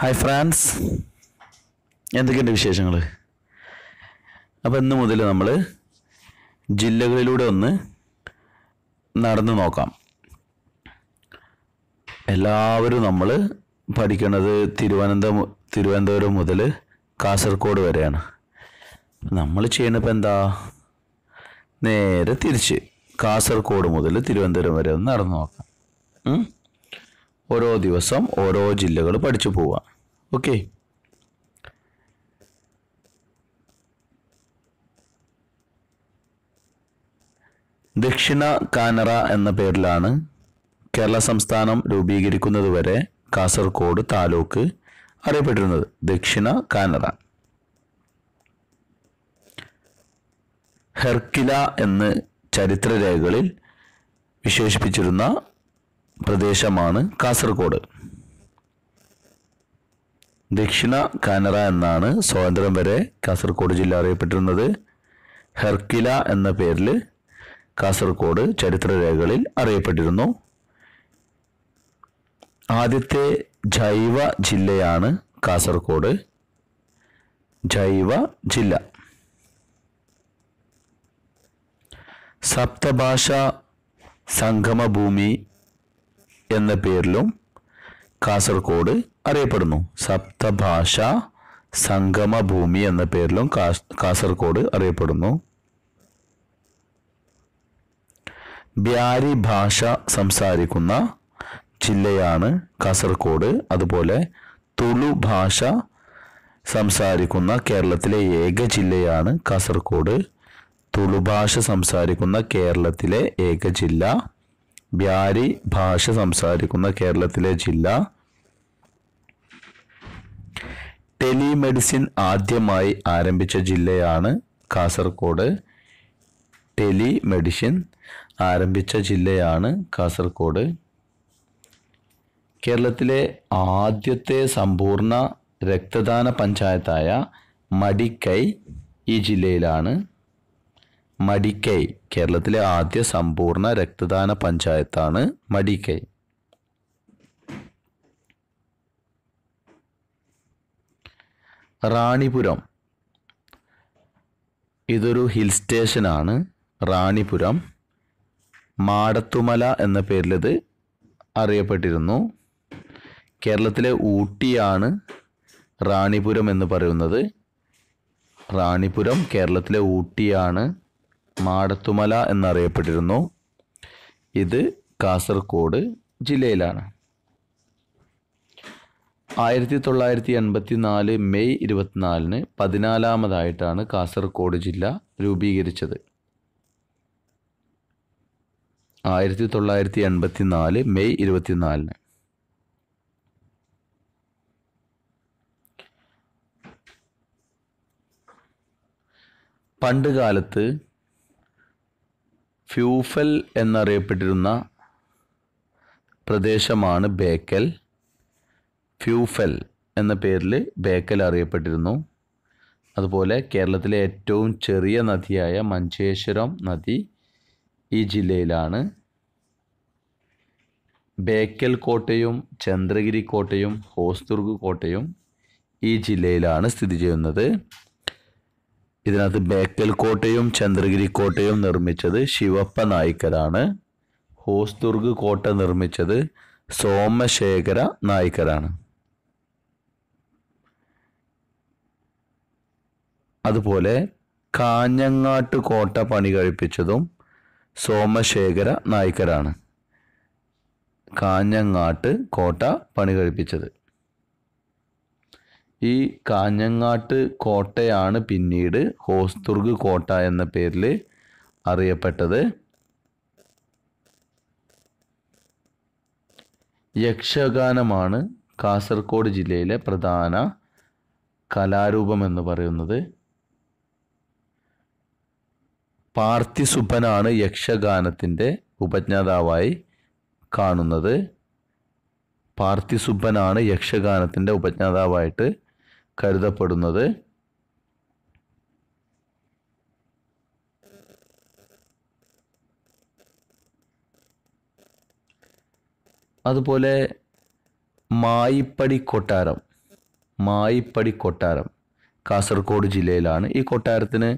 hi France എന്തൊക്കെയുണ്ട് വിശേഷങ്ങൾ അപ്പോൾ ഇന്ന് മുതൽ നമ്മൾ ജില്ലകളിലൂടെ ഒന്ന് നടന്നു നോക്കാം എല്ലാവരും നമ്മൾ പഠിക്കണത് തിരുവനന്തപുരം തിരുവനന്തപുരം മുതൽ കാസർഗോഡ് വരെയാണ് നമ്മൾ ഇപ്പം എന്താ നേരെ തിരിച്ച് കാസർഗോഡ് മുതൽ തിരുവനന്തപുരം വരെ ഒന്ന് നടന്നു നോക്കാം ഓരോ ദിവസം ഓരോ ജില്ലകൾ പഠിച്ചു പോവുക ഓക്കെ ദക്ഷിണ കാനറ എന്ന പേരിലാണ് കേരള സംസ്ഥാനം രൂപീകരിക്കുന്നതുവരെ കാസർഗോഡ് താലൂക്ക് അറിയപ്പെട്ടിരുന്നത് ദക്ഷിണ കാനറ ഹെർക്കില എന്ന് ചരിത്രരേഖകളിൽ വിശേഷിപ്പിച്ചിരുന്ന പ്രദേശമാണ് കാസർഗോഡ് ദക്ഷിണ കാനറ എന്നാണ് സ്വാതന്ത്ര്യം വരെ കാസർഗോഡ് ജില്ല അറിയപ്പെട്ടിരുന്നത് ഹെർക്കില എന്ന പേരിൽ കാസർഗോഡ് ചരിത്രരേഖകളിൽ അറിയപ്പെട്ടിരുന്നു ആദ്യത്തെ ജൈവ ജില്ലയാണ് കാസർഗോഡ് ജൈവ ജില്ല സപ്തഭാഷ സംഗമഭൂമി എന്ന പേരിലും കാസർഗോഡ് അറിയപ്പെടുന്നു സപ്തഭാഷ സംഗമഭൂമി എന്ന പേരിലും കാസർഗോഡ് അറിയപ്പെടുന്നു ബ്യാരി ഭാഷ സംസാരിക്കുന്ന ജില്ലയാണ് കാസർഗോഡ് അതുപോലെ തുളു ഭാഷ സംസാരിക്കുന്ന കേരളത്തിലെ ഏക ജില്ലയാണ് കാസർഗോഡ് തുളു ഭാഷ സംസാരിക്കുന്ന കേരളത്തിലെ ഏക ജില്ല ബ്യാരി ഭാഷ സംസാരിക്കുന്ന കേരളത്തിലെ ജില്ല ടെലിമെഡിസിൻ ആദ്യമായി ആരംഭിച്ച ജില്ലയാണ് കാസർഗോഡ് ടെലിമെഡിസിൻ ആരംഭിച്ച ജില്ലയാണ് കാസർഗോഡ് കേരളത്തിലെ ആദ്യത്തെ സമ്പൂർണ്ണ രക്തദാന പഞ്ചായത്തായ മടിക്കൈ ഈ ജില്ലയിലാണ് മടിക്കൈ കേരളത്തിലെ ആദ്യ സമ്പൂർണ്ണ രക്തദാന പഞ്ചായത്താണ് മടിക്കൈ റാണിപുരം ഇതൊരു ഹിൽ സ്റ്റേഷനാണ് റാണിപുരം മാടത്തുമല എന്ന പേരിലത് അറിയപ്പെട്ടിരുന്നു കേരളത്തിലെ ഊട്ടിയാണ് റാണിപുരം എന്ന് പറയുന്നത് റാണിപുരം കേരളത്തിലെ ഊട്ടിയാണ് മാടത്തുമല എന്നറിയപ്പെട്ടിരുന്നു ഇത് കാസർഗോഡ് ജില്ലയിലാണ് ആയിരത്തി തൊള്ളായിരത്തി എൺപത്തി നാല് മെയ് ഇരുപത്തിനാലിന് പതിനാലാമതായിട്ടാണ് കാസർഗോഡ് ജില്ല രൂപീകരിച്ചത് ആയിരത്തി തൊള്ളായിരത്തി എൺപത്തി നാല് മെയ് ഇരുപത്തിനാലിന് പണ്ട് കാലത്ത് ഫ്യൂഫൽ എന്നറിയപ്പെട്ടിരുന്ന പ്രദേശമാണ് ബേക്കൽ ഫ്യൂഫൽ എന്ന പേരിൽ ബേക്കൽ അറിയപ്പെട്ടിരുന്നു അതുപോലെ കേരളത്തിലെ ഏറ്റവും ചെറിയ നദിയായ മഞ്ചേശ്വരം നദി ഈ ജില്ലയിലാണ് ബേക്കൽ കോട്ടയും ചന്ദ്രഗിരി കോട്ടയും ഹോസ്ദുർഗ് കോട്ടയും ഈ ജില്ലയിലാണ് സ്ഥിതി ചെയ്യുന്നത് ഇതിനകത്ത് ബേക്കൽ കോട്ടയും ചന്ദ്രഗിരി കോട്ടയും നിർമ്മിച്ചത് ശിവപ്പ നായ്ക്കരാണ് ഹോസ്ദുർഗ് കോട്ട നിർമ്മിച്ചത് സോമശേഖര നായ്ക്കരാണ് അതുപോലെ കാഞ്ഞങ്ങാട്ട് കോട്ട പണി കഴിപ്പിച്ചതും സോമശേഖര നായ്ക്കരാണ് കാഞ്ഞങ്ങാട്ട് കോട്ട പണി കഴിപ്പിച്ചത് ഈ കാഞ്ഞങ്ങാട്ട് കോട്ടയാണ് പിന്നീട് ഹോസ്ദുർഗ് കോട്ട എന്ന പേരിൽ അറിയപ്പെട്ടത് യക്ഷഗാനമാണ് കാസർഗോഡ് ജില്ലയിലെ പ്രധാന കലാരൂപം എന്ന് പറയുന്നത് പാർത്ഥിസുബനാണ് യക്ഷഗാനത്തിൻ്റെ ഉപജ്ഞാതാവായി കാണുന്നത് പാർത്ഥിസുബനാണ് യക്ഷഗാനത്തിൻ്റെ ഉപജ്ഞാതാവായിട്ട് കരുതപ്പെടുന്നത് അതുപോലെ മായിപ്പടി കൊട്ടാരം മായിപ്പടി കൊട്ടാരം കാസർഗോഡ് ജില്ലയിലാണ് ഈ കൊട്ടാരത്തിന്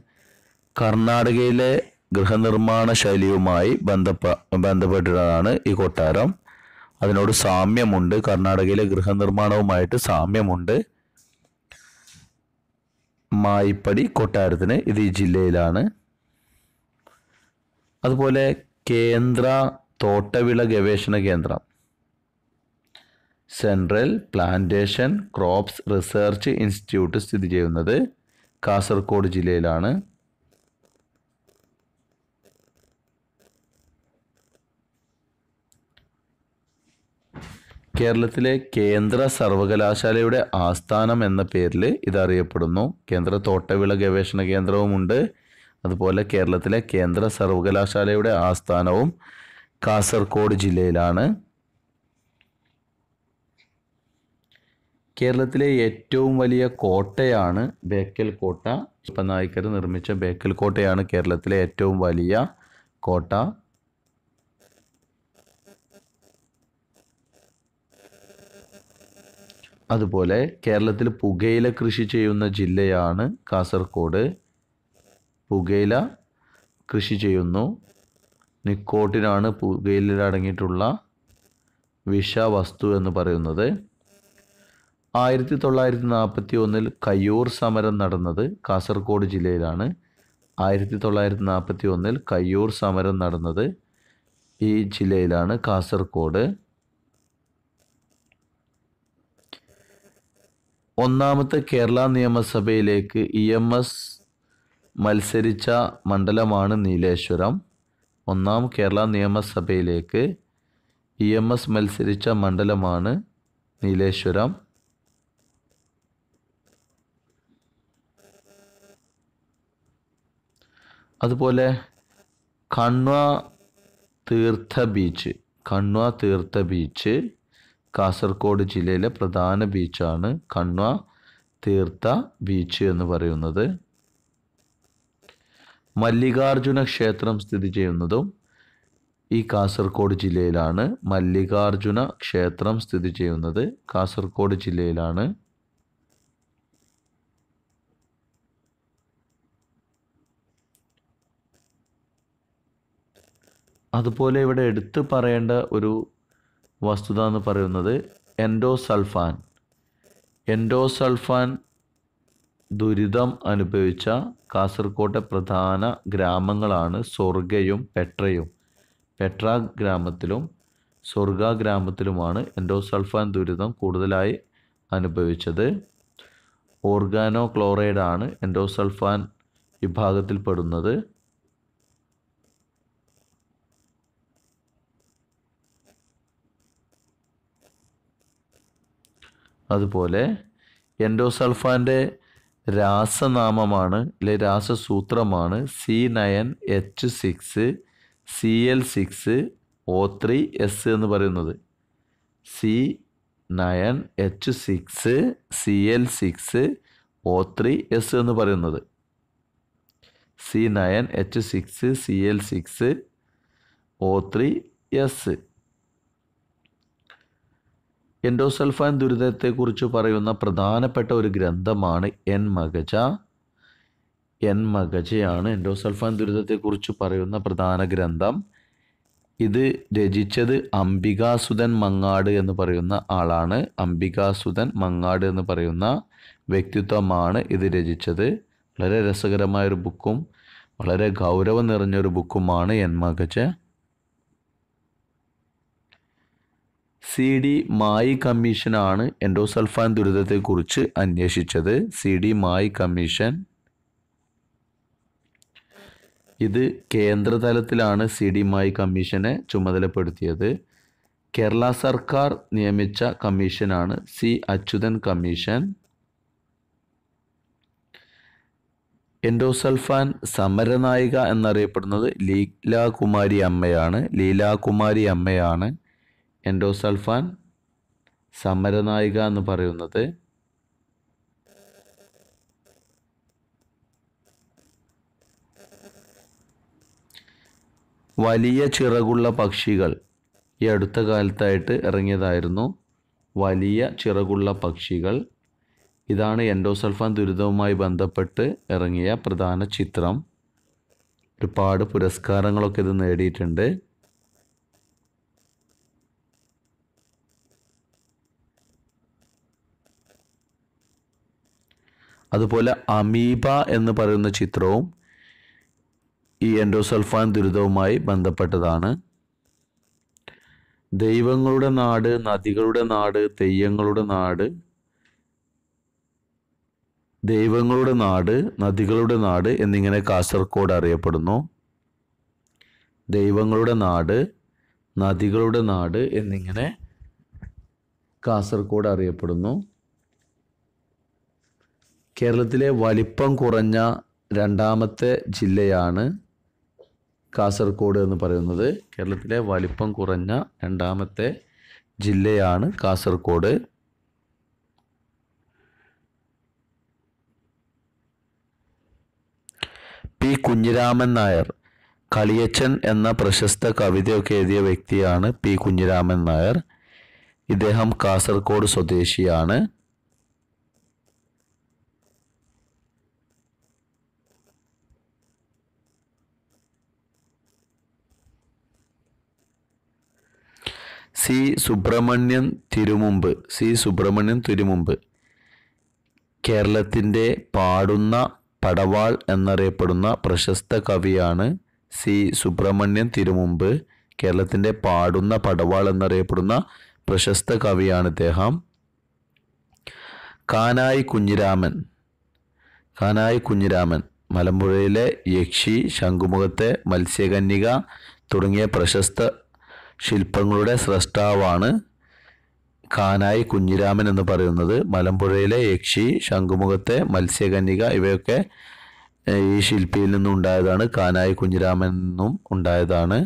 കർണാടകയിലെ ഗൃഹനിർമ്മാണ ശൈലിയുമായി ബന്ധപ്പ ബന്ധപ്പെട്ടതാണ് ഈ കൊട്ടാരം അതിനോട് സാമ്യമുണ്ട് കർണാടകയിലെ ഗൃഹനിർമ്മാണവുമായിട്ട് സാമ്യമുണ്ട് മായിപ്പടി കൊട്ടാരത്തിന് ഇത് ഈ ജില്ലയിലാണ് അതുപോലെ കേന്ദ്ര തോട്ടവിള ഗവേഷണ കേന്ദ്രം central plantation crops research institute സ്ഥിതി ചെയ്യുന്നത് കാസർഗോഡ് ജില്ലയിലാണ് കേരളത്തിലെ കേന്ദ്ര സർവകലാശാലയുടെ ആസ്ഥാനം എന്ന പേരിൽ ഇതറിയപ്പെടുന്നു കേന്ദ്ര തോട്ടവിള ഗവേഷണ കേന്ദ്രവുമുണ്ട് അതുപോലെ കേരളത്തിലെ കേന്ദ്ര സർവകലാശാലയുടെ ആസ്ഥാനവും കാസർഗോഡ് ജില്ലയിലാണ് കേരളത്തിലെ ഏറ്റവും വലിയ കോട്ടയാണ് ബേക്കൽ കോട്ട ഇപ്പം നായിക്കർ നിർമ്മിച്ച ബേക്കൽ കോട്ടയാണ് കേരളത്തിലെ ഏറ്റവും വലിയ കോട്ട അതുപോലെ കേരളത്തിൽ പുകയില കൃഷി ചെയ്യുന്ന ജില്ലയാണ് കാസർഗോഡ് പുകയില കൃഷി ചെയ്യുന്നു നിക്കോട്ടിനാണ് പുകയിലയിൽ അടങ്ങിയിട്ടുള്ള വിഷവസ്തു എന്ന് പറയുന്നത് ആയിരത്തി തൊള്ളായിരത്തി നാൽപ്പത്തി ഒന്നിൽ കയ്യൂർ സമരം നടന്നത് കാസർഗോഡ് ജില്ലയിലാണ് ആയിരത്തി തൊള്ളായിരത്തി നാൽപ്പത്തി ഒന്നിൽ കയ്യൂർ സമരം നടന്നത് ഈ ജില്ലയിലാണ് കാസർഗോഡ് ഒന്നാമത്തെ കേരള നിയമസഭയിലേക്ക് ഇ എം എസ് മത്സരിച്ച മണ്ഡലമാണ് നീലേശ്വരം ഒന്നാം കേരള നിയമസഭയിലേക്ക് ഇ എം എസ് മത്സരിച്ച മണ്ഡലമാണ് നീലേശ്വരം അതുപോലെ കണ്വ തീർത്ഥ ബീച്ച് കണ്വ തീർത്ഥ ബീച്ച് കാസർഗോഡ് ജില്ലയിലെ പ്രധാന ബീച്ചാണ് കണ്വ തീർത്ഥ ബീച്ച് എന്ന് പറയുന്നത് മല്ലികാർജുന ക്ഷേത്രം സ്ഥിതി ചെയ്യുന്നതും ഈ കാസർഗോഡ് ജില്ലയിലാണ് മല്ലികാർജുന ക്ഷേത്രം സ്ഥിതി ചെയ്യുന്നത് കാസർഗോഡ് ജില്ലയിലാണ് അതുപോലെ ഇവിടെ എടുത്തു പറയേണ്ട ഒരു വസ്തുത എന്ന് പറയുന്നത് എൻഡോസൾഫാൻ എൻഡോസൾഫാൻ ദുരിതം അനുഭവിച്ച കാസർകോട്ടെ പ്രധാന ഗ്രാമങ്ങളാണ് സ്വർഗയും പെട്രയും പെട്ര ഗ്രാമത്തിലും സ്വർഗ ഗ്രാമത്തിലുമാണ് എൻഡോസൾഫാൻ ദുരിതം കൂടുതലായി അനുഭവിച്ചത് ഓർഗാനോ ക്ലോറൈഡാണ് എൻഡോസൾഫാൻ വിഭാഗത്തിൽപ്പെടുന്നത് അതുപോലെ എൻഡോസൾഫാൻ്റെ രാസനാമമാണ് അല്ലെ രാസസൂത്രമാണ് C nine H six C L six O three S എന്ന് പറയുന്നത് C nine H six C L six O three S എന്ന് പറയുന്നത് C nine H six C L six O three S endosulfan ദുരിതത്തെക്കുറിച്ച് പറയുന്ന പ്രധാനപ്പെട്ട ഒരു ഗ്രന്ഥമാണ് Enmakaje എൻ മകജയാണ് എൻഡോസൾഫാൻ ദുരിതത്തെക്കുറിച്ച് പറയുന്ന പ്രധാന ഗ്രന്ഥം ഇത് രചിച്ചത് അംബികാസുധൻ മങ്ങാട് എന്ന് പറയുന്ന ആളാണ് അംബികാസുധൻ മങ്ങാട് എന്ന് പറയുന്ന വ്യക്തിത്വമാണ് ഇത് രചിച്ചത് വളരെ രസകരമായൊരു ബുക്കും വളരെ ഗൗരവം നിറഞ്ഞൊരു ബുക്കുമാണ് Enmakaje C D Mayee കമ്മീഷനാണ് എൻഡോസൾഫാൻ ദുരിതത്തെക്കുറിച്ച് അന്വേഷിച്ചത് സി ഡി മായി കമ്മീഷൻ ഇത് കേന്ദ്രതലത്തിലാണ് സി ഡി മായി കമ്മീഷനെ ചുമതലപ്പെടുത്തിയത് കേരള സർക്കാർ നിയമിച്ച കമ്മീഷനാണ് സി അച്യുതൻ കമ്മീഷൻ എൻഡോസൾഫാൻ സമരനായിക എന്നറിയപ്പെടുന്നത് ലീലാകുമാരി അമ്മയാണ് ലീലാകുമാരി അമ്മയാണ് എൻഡോസൾഫാൻ സമരനായിക എന്ന് പറയുന്നത് വലിയ ചിറകുള്ള പക്ഷികൾ ഈ അടുത്ത കാലത്തായിട്ട് ഇറങ്ങിയതായിരുന്നു വലിയ ചിറകുള്ള പക്ഷികൾ ഇതാണ് എൻഡോസൾഫാൻ ദുരിതവുമായി ബന്ധപ്പെട്ട് ഇറങ്ങിയ പ്രധാന ചിത്രം ഒരുപാട് പുരസ്കാരങ്ങളൊക്കെ ഇത് നേടിയിട്ടുണ്ട് അതുപോലെ അമീബ എന്ന് പറയുന്ന ചിത്രവും ഈ എൻഡോസൾഫാൻ ദുരിതവുമായി ബന്ധപ്പെട്ടതാണ് ദൈവങ്ങളുടെ നാട് നദികളുടെ നാട് തെയ്യങ്ങളുടെ നാട് ദൈവങ്ങളുടെ നാട് നദികളുടെ നാട് എന്നിങ്ങനെ കാസർഗോഡ് അറിയപ്പെടുന്നു ദൈവങ്ങളുടെ നാട് നദികളുടെ നാട് എന്നിങ്ങനെ കാസർഗോഡ് അറിയപ്പെടുന്നു കേരളത്തിലെ വലിപ്പം കുറഞ്ഞ രണ്ടാമത്തെ ജില്ലയാണ് കാസർഗോഡ് എന്ന് പറയുന്നത് കേരളത്തിലെ വലിപ്പം കുറഞ്ഞ രണ്ടാമത്തെ ജില്ലയാണ് കാസർഗോഡ് പി കുഞ്ഞിരാമൻ നായർ കളിയച്ചൻ എന്ന പ്രശസ്ത കവിതയൊക്കെ എഴുതിയ വ്യക്തിയാണ് പി കുഞ്ഞിരാമൻ നായർ ഇദ്ദേഹം കാസർഗോഡ് സ്വദേശിയാണ് സി സുബ്രഹ്മണ്യൻ തിരുമുമ്പ് സി സുബ്രഹ്മണ്യൻ തിരുമുമ്പ് കേരളത്തിൻ്റെ പാടുന്ന പടവാൾ എന്നറിയപ്പെടുന്ന പ്രശസ്ത കവിയാണ് സി സുബ്രഹ്മണ്യൻ തിരുമുമ്പ് കേരളത്തിൻ്റെ പാടുന്ന പടവാൾ എന്നറിയപ്പെടുന്ന പ്രശസ്ത കവിയാണ് ഇദ്ദേഹം കാനായി കുഞ്ഞിരാമൻ കാനായി കുഞ്ഞിരാമൻ മലമ്പുഴയിലെ യക്ഷി ശംഖുമുഖത്തെ മത്സ്യകന്യക തുടങ്ങിയ പ്രശസ്ത ശില്പങ്ങളുടെ സ്രഷ്ടാവാണ് കാനായി കുഞ്ഞിരാമൻ എന്ന് പറയുന്നത് മലമ്പുഴയിലെ യക്ഷി ശംഖുമുഖത്തെ മത്സ്യകന്യക ഇവയൊക്കെ ഈ ശില്പിയിൽ നിന്നും ഉണ്ടായതാണ് കാനായി കുഞ്ഞിരാമൻ എന്നും ഉണ്ടായതാണ്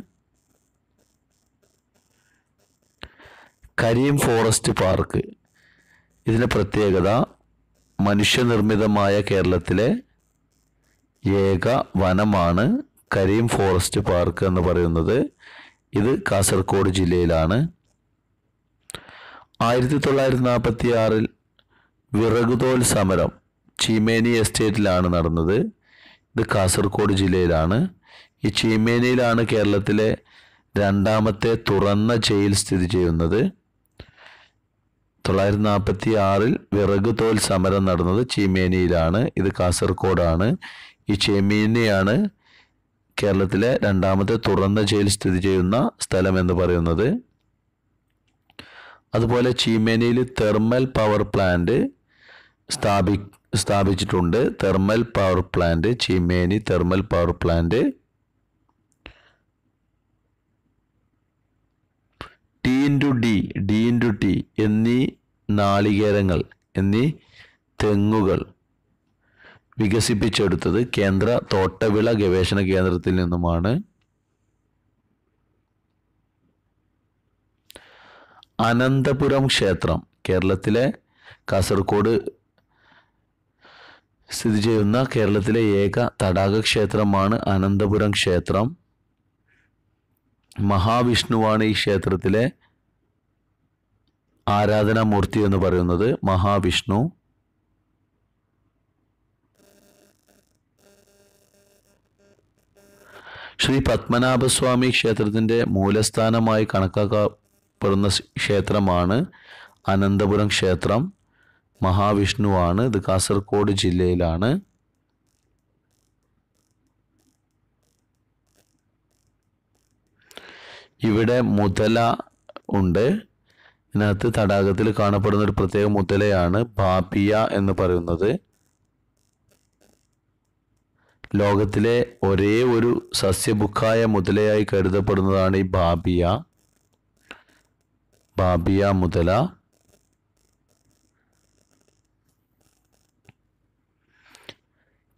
കരീം ഫോറസ്റ്റ് പാർക്ക് ഇതിൻ്റെ പ്രത്യേകത മനുഷ്യനിർമ്മിതമായ കേരളത്തിലെ ഏക വനമാണ് കരീം ഫോറസ്റ്റ് പാർക്ക് എന്ന് പറയുന്നത് ഇത് കാസർഗോഡ് ജില്ലയിലാണ് ആയിരത്തി തൊള്ളായിരത്തി നാൽപ്പത്തി ആറിൽ വിറകുതോൽ സമരം ചീമേനി എസ്റ്റേറ്റിലാണ് നടന്നത് ഇത് കാസർഗോഡ് ജില്ലയിലാണ് ഈ ചീമേനിയിലാണ് കേരളത്തിലെ രണ്ടാമത്തെ തുറന്ന ജയിൽ സ്ഥിതി ചെയ്യുന്നത് തൊള്ളായിരത്തി നാൽപ്പത്തി ആറിൽ വിറക് തോൽ സമരം നടന്നത് ചീമേനിയിലാണ് ഇത് കാസർഗോഡാണ് ഈ ചീമേനിയാണ് കേരളത്തിലെ രണ്ടാമത്തെ തുറന്ന ജയിൽ സ്ഥിതി ചെയ്യുന്ന സ്ഥലം എന്ന് പറയുന്നത് അതുപോലെ ചീമേനിയിൽ തെർമൽ പവർ പ്ലാന്റ് സ്ഥാപി സ്ഥാപിച്ചിട്ടുണ്ട് thermal power plant Cheemeni thermal power plant T into D D into T എന്നീ നാളികേരങ്ങൾ എന്നീ തെങ്ങുകൾ വികസിപ്പിച്ചെടുത്തത് കേന്ദ്ര തോട്ടവിള ഗവേഷണ കേന്ദ്രത്തിൽ നിന്നുമാണ് അനന്തപുരം ക്ഷേത്രം കേരളത്തിലെ കാസർഗോഡ് സ്ഥിതി ചെയ്യുന്ന കേരളത്തിലെ ഏക തടാക ക്ഷേത്രമാണ് അനന്തപുരം ക്ഷേത്രം മഹാവിഷ്ണുവാണ് ഈ ക്ഷേത്രത്തിലെ ആരാധനാമൂർത്തി എന്ന് പറയുന്നത് മഹാവിഷ്ണു ശ്രീ പത്മനാഭസ്വാമി ക്ഷേത്രത്തിൻ്റെ മൂലസ്ഥാനമായി കണക്കാക്കപ്പെടുന്ന ക്ഷേത്രമാണ് അനന്തപുരം ക്ഷേത്രം മഹാവിഷ്ണുവാണ് ഇത് കാസർഗോഡ് ജില്ലയിലാണ് ഇവിടെ മുതല ഉണ്ട് ഇതിനകത്ത് തടാകത്തിൽ കാണപ്പെടുന്ന ഒരു പ്രത്യേക മുതലയാണ് ബാപ്പിയ എന്ന് പറയുന്നത് ലോകത്തിലെ ഒരേ ഒരു സസ്യബുക്കായ മുതലയായി കരുതപ്പെടുന്നതാണ് ഈ ബാബിയ ബാബിയ മുതല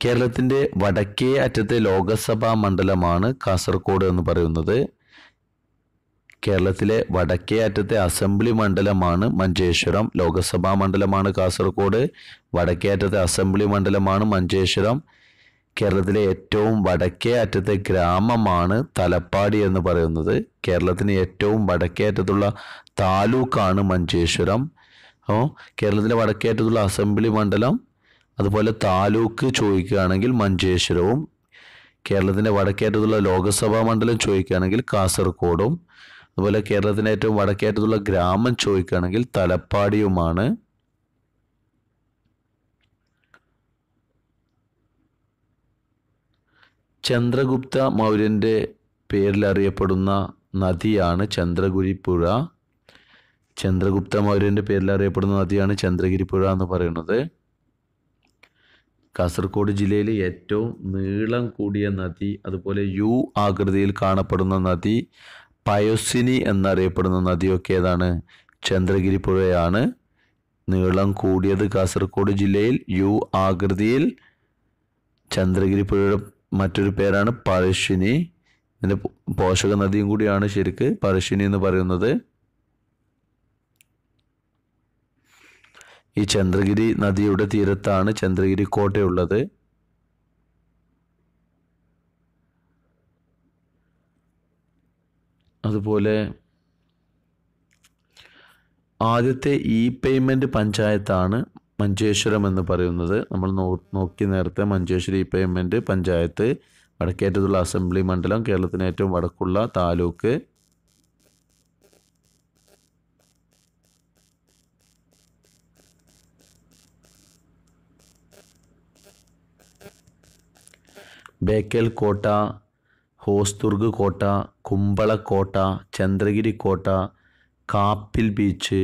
കേരളത്തിൻ്റെ വടക്കേ അറ്റത്തെ ലോകസഭാ മണ്ഡലമാണ് കാസർഗോഡ് എന്ന് പറയുന്നത് കേരളത്തിലെ വടക്കേ അറ്റത്തെ അസംബ്ലി മണ്ഡലമാണ് മഞ്ചേശ്വരം ലോകസഭാ മണ്ഡലമാണ് കാസർഗോഡ് വടക്കേ അറ്റത്തെ അസംബ്ലി മണ്ഡലമാണ് മഞ്ചേശ്വരം കേരളത്തിലെ ഏറ്റവും വടക്കേ അറ്റത്തെ ഗ്രാമമാണ് തലപ്പാടി എന്ന് പറയുന്നത് കേരളത്തിന് ഏറ്റവും വടക്കേ അറ്റത്തുള്ള താലൂക്കാണ് മഞ്ചേശ്വരം അപ്പോൾ കേരളത്തിലെ വടക്കേ അറ്റത്തുള്ള അസംബ്ലി മണ്ഡലം അതുപോലെ താലൂക്ക് ചോദിക്കുകയാണെങ്കിൽ മഞ്ചേശ്വരവും കേരളത്തിൻ്റെ വടക്കേ അറ്റത്തുള്ള ലോകസഭാ മണ്ഡലം ചോദിക്കുകയാണെങ്കിൽ കാസർഗോഡും അതുപോലെ കേരളത്തിൻ്റെ ഏറ്റവും വടക്കേ അറ്റത്തുള്ള ഗ്രാമം ചോദിക്കുകയാണെങ്കിൽ തലപ്പാടിയുമാണ് ചന്ദ്രഗുപ്ത മൗര്യൻ്റെ അറിയപ്പെടുന്ന നദിയാണ് ചന്ദ്രഗുരിപ്പുഴ ചന്ദ്രഗുപ്ത മൗര്യൻ്റെ അറിയപ്പെടുന്ന നദിയാണ് ചന്ദ്രഗിരിപ്പുഴ എന്ന് പറയുന്നത് കാസർഗോഡ് ജില്ലയിലെ ഏറ്റവും നീളം കൂടിയ നദി അതുപോലെ യു ആകൃതിയിൽ കാണപ്പെടുന്ന നദി പയോസിനി എന്നറിയപ്പെടുന്ന നദിയൊക്കെ ഏതാണ് ചന്ദ്രഗിരി പുഴയാണ് നീളം കൂടിയത് കാസർഗോഡ് ജില്ലയിൽ യു ആകൃതിയിൽ ചന്ദ്രഗിരി പുഴയുടെ മറ്റൊരു പേരാണ് പഴശ്ശിനി ഇതിൻ്റെ പോഷക നദിയും കൂടിയാണ് ശരിക്ക് പഴശ്ശിനി എന്ന് പറയുന്നത് ഈ ചന്ദ്രഗിരി നദിയുടെ തീരത്താണ് ചന്ദ്രഗിരി കോട്ടയുള്ളത് അതുപോലെ ആദ്യത്തെ ഇ പേയ്മെൻറ്റ് പഞ്ചായത്താണ് മഞ്ചേശ്വരം എന്ന് പറയുന്നത് നമ്മൾ നോക്കി നേരത്തെ മഞ്ചേശ്വരി പേയ്മെൻറ്റ് പഞ്ചായത്ത് വടക്കേറ്റത്തുള്ള അസംബ്ലി മണ്ഡലം കേരളത്തിന് ഏറ്റവും വടക്കുള്ള താലൂക്ക് ബേക്കൽ കോട്ട ഹോസ്ദുർഗ് കോട്ട കുമ്പളക്കോട്ട ചന്ദ്രഗിരി കോട്ട Kappil beach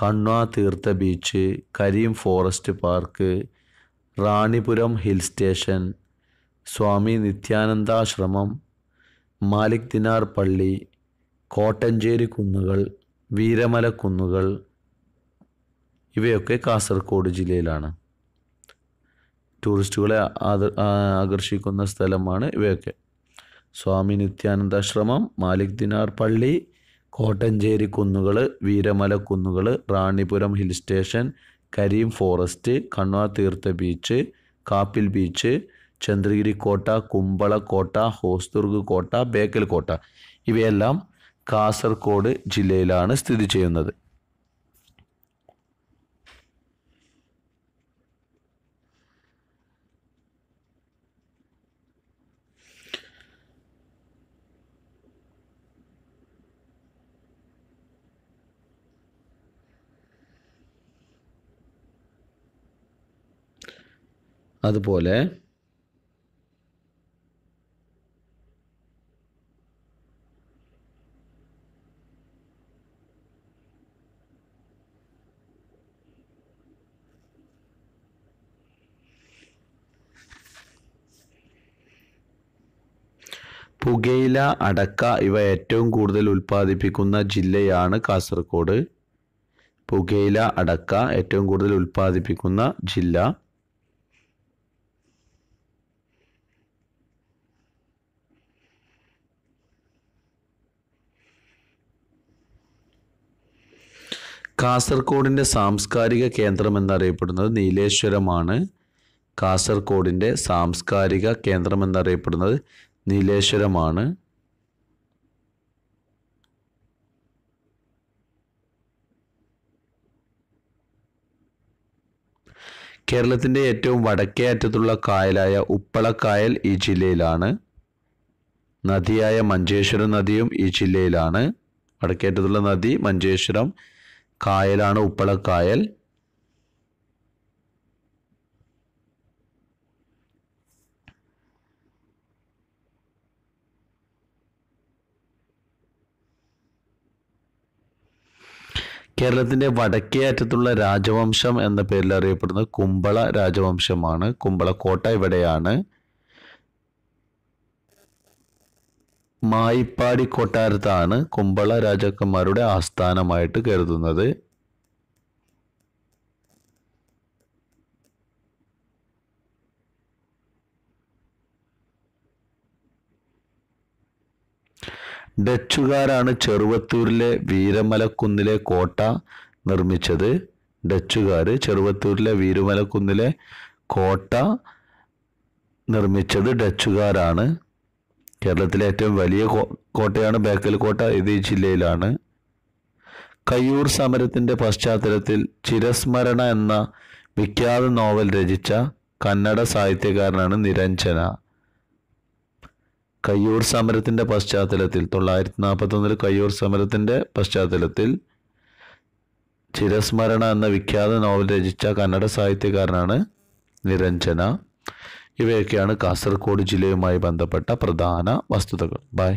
Kanwa Theertha beach Kareem forest park Ranipuram hill station Swami Nithyanandashramam Malik Dinar പള്ളി കോട്ടഞ്ചേരി കുന്നുകൾ വീരമല കുന്നുകൾ ഇവയൊക്കെ കാസർഗോഡ് ജില്ലയിലാണ് ടൂറിസ്റ്റുകളെ ആകർഷിക്കുന്ന സ്ഥലമാണ് ഇവയൊക്കെ സ്വാമി നിത്യാനന്ദാശ്രമം മാലിക് ദിനാർ പള്ളി കോട്ടഞ്ചേരി കുന്നുകൾ വീരമല കുന്നുകൾ Ranipuram hill station Kareem forest Kanwa Theertha beach Kappil beach Chandragiri കോട്ട കുമ്പള കോട്ട ഹോസ്ദുർഗ് കോട്ട ബേക്കൽ കോട്ട ഇവയെല്ലാം കാസർഗോഡ് ജില്ലയിലാണ് സ്ഥിതി ചെയ്യുന്നത് അതുപോലെ പുകയില അടക്ക ഇവ ഏറ്റവും കൂടുതൽ ഉൽപ്പാദിപ്പിക്കുന്ന ജില്ലയാണ് കാസർഗോഡ് പുകയില അടക്ക ഏറ്റവും കൂടുതൽ ഉൽപ്പാദിപ്പിക്കുന്ന ജില്ല കാസർഗോഡിൻ്റെ സാംസ്കാരിക കേന്ദ്രം എന്നറിയപ്പെടുന്നത് നീലേശ്വരമാണ് കാസർഗോഡിൻ്റെ സാംസ്കാരിക കേന്ദ്രം എന്നറിയപ്പെടുന്നത് നീലേശ്വരമാണ് കേരളത്തിൻ്റെ ഏറ്റവും വടക്കേ അറ്റത്തുള്ള കായലായ ഉപ്പളക്കായൽ ഈ ജില്ലയിലാണ് നദിയായ മഞ്ചേശ്വരം നദിയും ഈ ജില്ലയിലാണ് വടക്കേ അറ്റത്തുള്ള നദി മഞ്ചേശ്വരം കായലാണ് ഉപ്പളക്കായൽ കേരളത്തിൻ്റെ വടക്കേ അറ്റത്തുള്ള രാജവംശം എന്ന പേരിൽ അറിയപ്പെടുന്ന കുമ്പള രാജവംശമാണ് കുമ്പള കോട്ട ഇവിടെയാണ് മായിപ്പാടി കൊട്ടാരത്താണ് കുമ്പള രാജാക്കന്മാരുടെ ആസ്ഥാനമായിട്ട് കരുതുന്നത് ഡച്ചുകാരാണ് ചെറുവത്തൂരിലെ വീരമലക്കുന്നിലെ കോട്ട നിർമ്മിച്ചത് ഡച്ചുകാർ ചെറുവത്തൂരിലെ വീരമലക്കുന്നിലെ കോട്ട നിർമ്മിച്ചത് ഡച്ചുകാരാണ് കേരളത്തിലെ ഏറ്റവും വലിയ കോട്ടയാണ് ബേക്കൽ കോട്ട ഇത് ഈ ജില്ലയിലാണ് കയ്യൂർ സമരത്തിൻ്റെ പശ്ചാത്തലത്തിൽ ചിരസ്മരണ എന്ന വിഖ്യാത നോവൽ രചിച്ച കന്നഡ സാഹിത്യകാരനാണ് നിരഞ്ജന കയ്യൂർ സമരത്തിൻ്റെ പശ്ചാത്തലത്തിൽ തൊള്ളായിരത്തി നാൽപ്പത്തൊന്നിൽ കയ്യൂർ സമരത്തിൻ്റെ പശ്ചാത്തലത്തിൽ ചിരസ്മരണ എന്ന വിഖ്യാത നോവൽ രചിച്ച കന്നഡ സാഹിത്യകാരനാണ് നിരഞ്ജന ഇവയൊക്കെയാണ് കാസർഗോഡ് ജില്ലയുമായി ബന്ധപ്പെട്ട പ്രധാന വസ്തുതകൾ ബൈ